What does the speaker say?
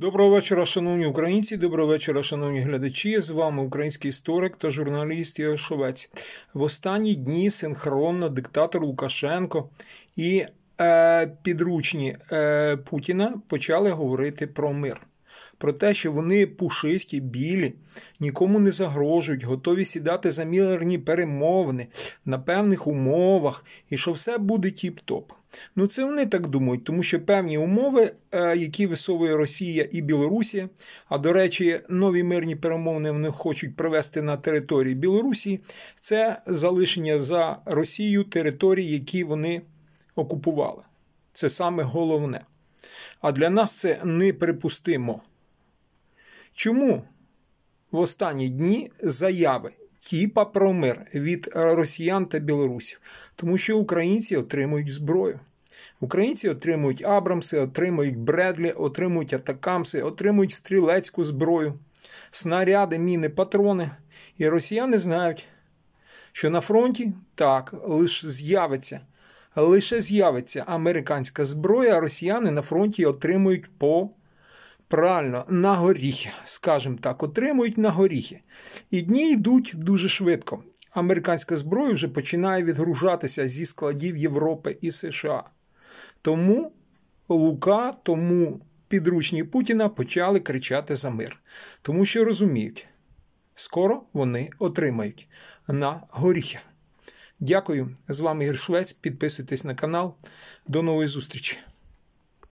Доброго вечора, шановні українці, доброго вечора, шановні глядачі. З вами український історик та журналіст Ярошовець. В останні дні синхронно диктатор Лукашенко і е, підручні е, Путіна почали говорити про мир про те, що вони пушисті, білі, нікому не загрожують, готові сідати за мілерні перемовини на певних умовах, і що все буде тіп-топ. Ну це вони так думають, тому що певні умови, е, які висовує Росія і Білорусі, а до речі, нові мирні перемовини вони хочуть провести на території Білорусі, це залишення за Росію територій, які вони окупували. Це саме головне. А для нас це неприпустимо. Чому в останні дні заяви типа про мир від росіян та білорусів? Тому що українці отримують зброю. Українці отримують Абрамси, отримують Бредлі, отримують атакамси, отримують стрілецьку зброю, снаряди, міни, патрони. І росіяни знають, що на фронті так лише з'явиться. Лише з'явиться американська зброя, а росіяни на фронті отримують по Правильно, на горіхи, скажімо так, отримують на горіхи. І дні йдуть дуже швидко. Американська зброя вже починає відгружатися зі складів Європи і США. Тому Лука, тому підручні Путіна почали кричати за мир, тому що розуміють, скоро вони отримають на горіхи. Дякую. З вами Ігор Швець. Підписуйтесь на канал. До нової зустрічі!